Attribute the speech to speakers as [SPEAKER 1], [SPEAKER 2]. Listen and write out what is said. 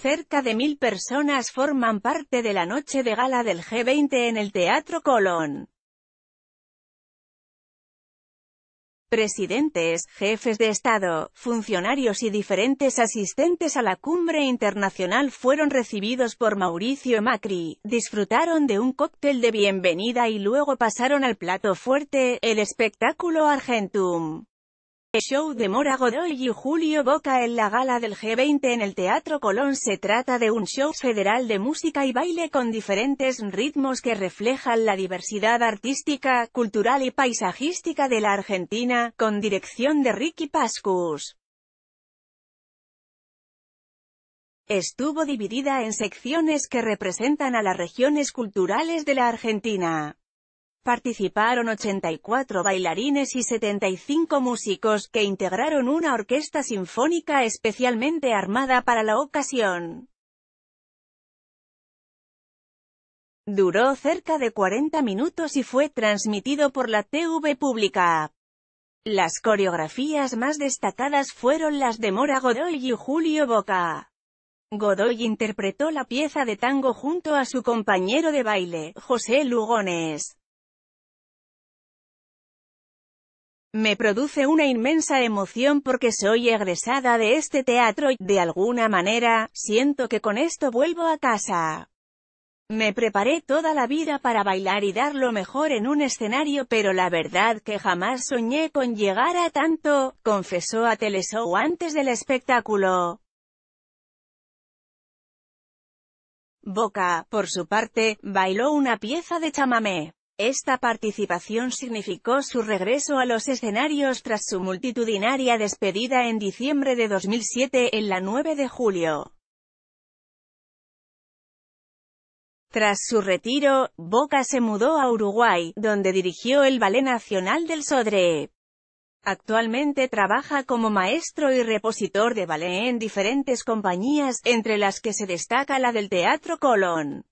[SPEAKER 1] Cerca de mil personas forman parte de la noche de gala del G20 en el Teatro Colón. Presidentes, jefes de Estado, funcionarios y diferentes asistentes a la cumbre internacional fueron recibidos por Mauricio Macri, disfrutaron de un cóctel de bienvenida y luego pasaron al plato fuerte, el espectáculo Argentum. El show de Mora Godoy y Julio Boca en la gala del G20 en el Teatro Colón se trata de un show federal de música y baile con diferentes ritmos que reflejan la diversidad artística, cultural y paisajística de la Argentina, con dirección de Ricky Pascus. Estuvo dividida en secciones que representan a las regiones culturales de la Argentina. Participaron 84 bailarines y 75 músicos, que integraron una orquesta sinfónica especialmente armada para la ocasión. Duró cerca de 40 minutos y fue transmitido por la TV pública. Las coreografías más destacadas fueron las de Mora Godoy y Julio Boca. Godoy interpretó la pieza de tango junto a su compañero de baile, José Lugones. Me produce una inmensa emoción porque soy egresada de este teatro y, de alguna manera, siento que con esto vuelvo a casa. Me preparé toda la vida para bailar y dar lo mejor en un escenario pero la verdad que jamás soñé con llegar a tanto, confesó a Teleshow antes del espectáculo. Boca, por su parte, bailó una pieza de chamamé. Esta participación significó su regreso a los escenarios tras su multitudinaria despedida en diciembre de 2007 en la 9 de julio. Tras su retiro, Boca se mudó a Uruguay, donde dirigió el Ballet Nacional del Sodre. Actualmente trabaja como maestro y repositor de ballet en diferentes compañías, entre las que se destaca la del Teatro Colón.